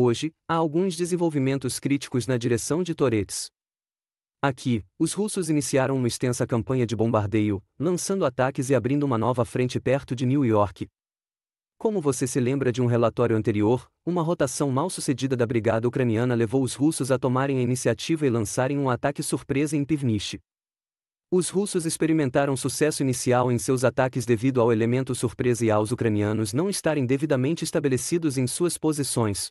Hoje, há alguns desenvolvimentos críticos na direção de Toretz. Aqui, os russos iniciaram uma extensa campanha de bombardeio, lançando ataques e abrindo uma nova frente perto de New York. Como você se lembra de um relatório anterior, uma rotação mal sucedida da brigada ucraniana levou os russos a tomarem a iniciativa e lançarem um ataque surpresa em Pivnish. Os russos experimentaram sucesso inicial em seus ataques devido ao elemento surpresa e aos ucranianos não estarem devidamente estabelecidos em suas posições.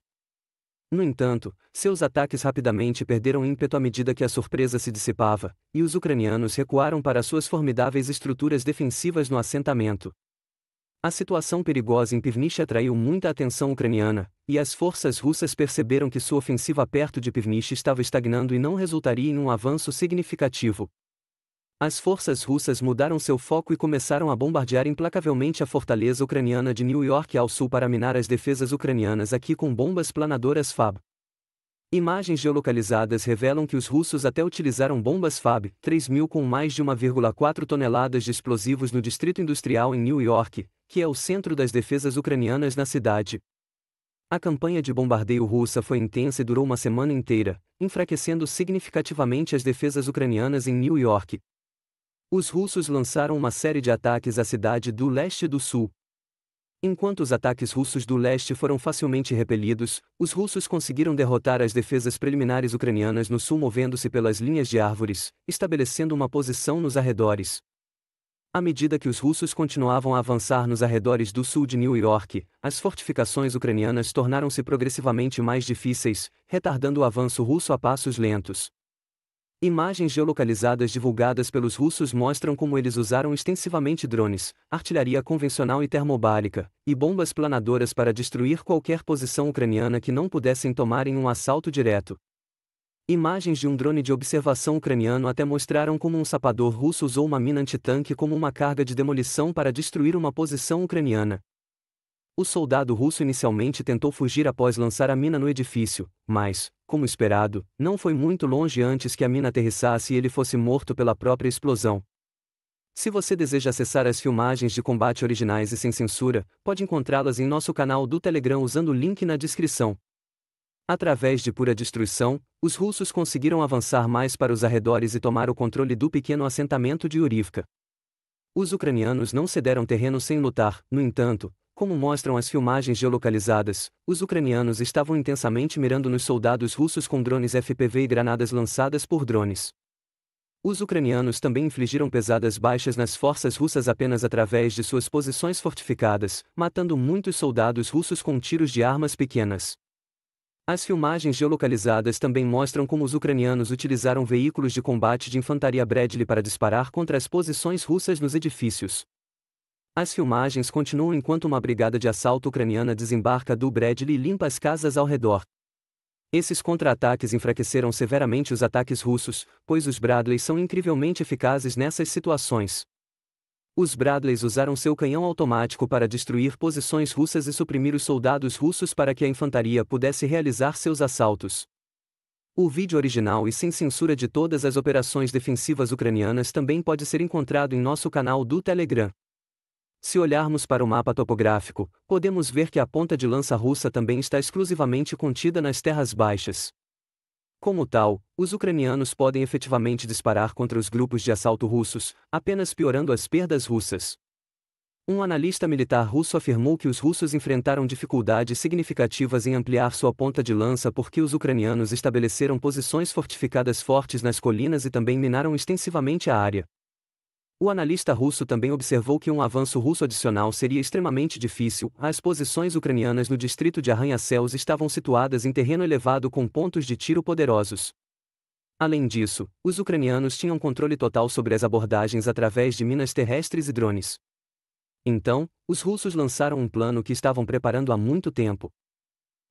No entanto, seus ataques rapidamente perderam ímpeto à medida que a surpresa se dissipava, e os ucranianos recuaram para suas formidáveis estruturas defensivas no assentamento. A situação perigosa em Pivnich atraiu muita atenção ucraniana, e as forças russas perceberam que sua ofensiva perto de Pivnich estava estagnando e não resultaria em um avanço significativo. As forças russas mudaram seu foco e começaram a bombardear implacavelmente a fortaleza ucraniana de New York ao sul para minar as defesas ucranianas aqui com bombas planadoras FAB. Imagens geolocalizadas revelam que os russos até utilizaram bombas FAB 3000 com mais de 1,4 toneladas de explosivos no distrito industrial em New York, que é o centro das defesas ucranianas na cidade. A campanha de bombardeio russa foi intensa e durou uma semana inteira, enfraquecendo significativamente as defesas ucranianas em New York, os russos lançaram uma série de ataques à cidade do leste e do sul. Enquanto os ataques russos do leste foram facilmente repelidos, os russos conseguiram derrotar as defesas preliminares ucranianas no sul movendo-se pelas linhas de árvores, estabelecendo uma posição nos arredores. À medida que os russos continuavam a avançar nos arredores do sul de New York, as fortificações ucranianas tornaram-se progressivamente mais difíceis, retardando o avanço russo a passos lentos. Imagens geolocalizadas divulgadas pelos russos mostram como eles usaram extensivamente drones, artilharia convencional e termobálica, e bombas planadoras para destruir qualquer posição ucraniana que não pudessem tomar em um assalto direto. Imagens de um drone de observação ucraniano até mostraram como um sapador russo usou uma mina antitanque como uma carga de demolição para destruir uma posição ucraniana, o soldado russo inicialmente tentou fugir após lançar a mina no edifício, mas, como esperado, não foi muito longe antes que a mina aterrissasse e ele fosse morto pela própria explosão. Se você deseja acessar as filmagens de combate originais e sem censura, pode encontrá-las em nosso canal do Telegram usando o link na descrição. Através de pura destruição, os russos conseguiram avançar mais para os arredores e tomar o controle do pequeno assentamento de Urivka. Os ucranianos não cederam terreno sem lutar, no entanto, como mostram as filmagens geolocalizadas, os ucranianos estavam intensamente mirando nos soldados russos com drones FPV e granadas lançadas por drones. Os ucranianos também infligiram pesadas baixas nas forças russas apenas através de suas posições fortificadas, matando muitos soldados russos com tiros de armas pequenas. As filmagens geolocalizadas também mostram como os ucranianos utilizaram veículos de combate de infantaria Bradley para disparar contra as posições russas nos edifícios, as filmagens continuam enquanto uma brigada de assalto ucraniana desembarca do Bradley e limpa as casas ao redor. Esses contra-ataques enfraqueceram severamente os ataques russos, pois os Bradleys são incrivelmente eficazes nessas situações. Os Bradleys usaram seu canhão automático para destruir posições russas e suprimir os soldados russos para que a infantaria pudesse realizar seus assaltos. O vídeo original e sem censura de todas as operações defensivas ucranianas também pode ser encontrado em nosso canal do Telegram. Se olharmos para o mapa topográfico, podemos ver que a ponta de lança russa também está exclusivamente contida nas terras baixas. Como tal, os ucranianos podem efetivamente disparar contra os grupos de assalto russos, apenas piorando as perdas russas. Um analista militar russo afirmou que os russos enfrentaram dificuldades significativas em ampliar sua ponta de lança porque os ucranianos estabeleceram posições fortificadas fortes nas colinas e também minaram extensivamente a área. O analista russo também observou que um avanço russo adicional seria extremamente difícil. As posições ucranianas no distrito de Arranha-Céus estavam situadas em terreno elevado com pontos de tiro poderosos. Além disso, os ucranianos tinham controle total sobre as abordagens através de minas terrestres e drones. Então, os russos lançaram um plano que estavam preparando há muito tempo.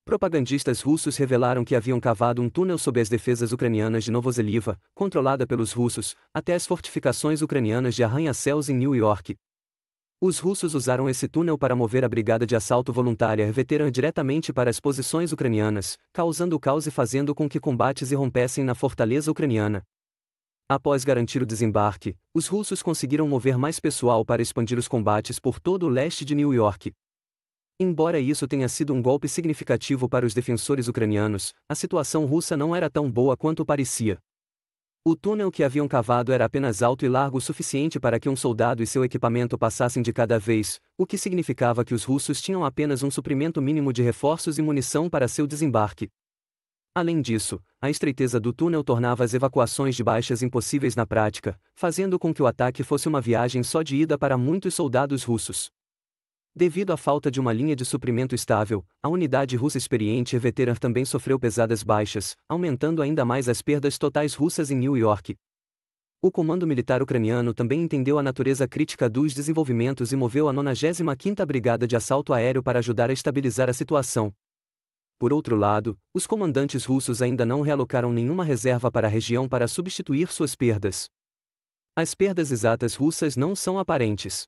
Propagandistas russos revelaram que haviam cavado um túnel sob as defesas ucranianas de Novoseliva, controlada pelos russos, até as fortificações ucranianas de arranha-céus em New York. Os russos usaram esse túnel para mover a brigada de assalto voluntária veterana diretamente para as posições ucranianas, causando caos e fazendo com que combates irrompessem na fortaleza ucraniana. Após garantir o desembarque, os russos conseguiram mover mais pessoal para expandir os combates por todo o leste de New York. Embora isso tenha sido um golpe significativo para os defensores ucranianos, a situação russa não era tão boa quanto parecia. O túnel que haviam cavado era apenas alto e largo o suficiente para que um soldado e seu equipamento passassem de cada vez, o que significava que os russos tinham apenas um suprimento mínimo de reforços e munição para seu desembarque. Além disso, a estreiteza do túnel tornava as evacuações de baixas impossíveis na prática, fazendo com que o ataque fosse uma viagem só de ida para muitos soldados russos. Devido à falta de uma linha de suprimento estável, a unidade russa experiente e veterana também sofreu pesadas baixas, aumentando ainda mais as perdas totais russas em New York. O comando militar ucraniano também entendeu a natureza crítica dos desenvolvimentos e moveu a 95ª Brigada de Assalto Aéreo para ajudar a estabilizar a situação. Por outro lado, os comandantes russos ainda não realocaram nenhuma reserva para a região para substituir suas perdas. As perdas exatas russas não são aparentes.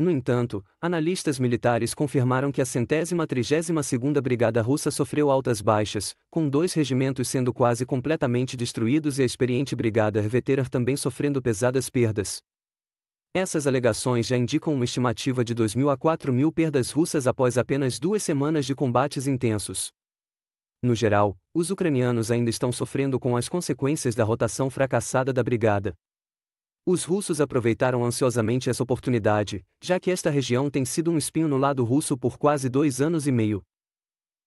No entanto, analistas militares confirmaram que a centésima trigésima segunda Brigada Russa sofreu altas baixas, com dois regimentos sendo quase completamente destruídos e a experiente Brigada Reveterar também sofrendo pesadas perdas. Essas alegações já indicam uma estimativa de 2.000 a 4.000 perdas russas após apenas duas semanas de combates intensos. No geral, os ucranianos ainda estão sofrendo com as consequências da rotação fracassada da brigada. Os russos aproveitaram ansiosamente essa oportunidade, já que esta região tem sido um espinho no lado russo por quase dois anos e meio.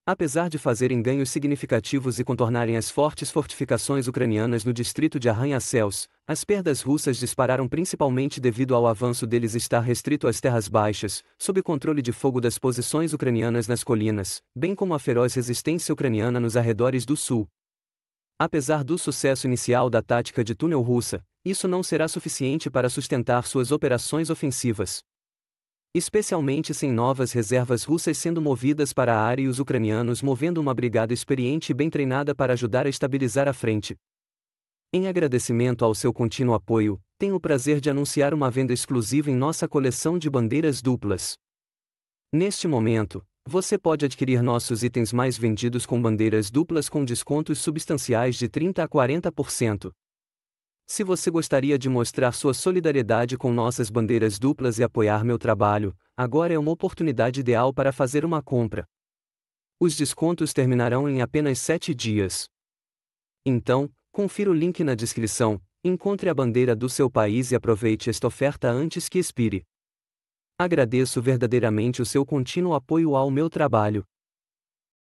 Apesar de fazerem ganhos significativos e contornarem as fortes fortificações ucranianas no distrito de Arranha-Céus, as perdas russas dispararam principalmente devido ao avanço deles estar restrito às terras baixas, sob controle de fogo das posições ucranianas nas colinas, bem como a feroz resistência ucraniana nos arredores do sul. Apesar do sucesso inicial da tática de túnel russa, isso não será suficiente para sustentar suas operações ofensivas. Especialmente sem novas reservas russas sendo movidas para a área e os ucranianos movendo uma brigada experiente e bem treinada para ajudar a estabilizar a frente. Em agradecimento ao seu contínuo apoio, tenho o prazer de anunciar uma venda exclusiva em nossa coleção de bandeiras duplas. Neste momento, você pode adquirir nossos itens mais vendidos com bandeiras duplas com descontos substanciais de 30 a 40%. Se você gostaria de mostrar sua solidariedade com nossas bandeiras duplas e apoiar meu trabalho, agora é uma oportunidade ideal para fazer uma compra. Os descontos terminarão em apenas 7 dias. Então, confira o link na descrição, encontre a bandeira do seu país e aproveite esta oferta antes que expire. Agradeço verdadeiramente o seu contínuo apoio ao meu trabalho.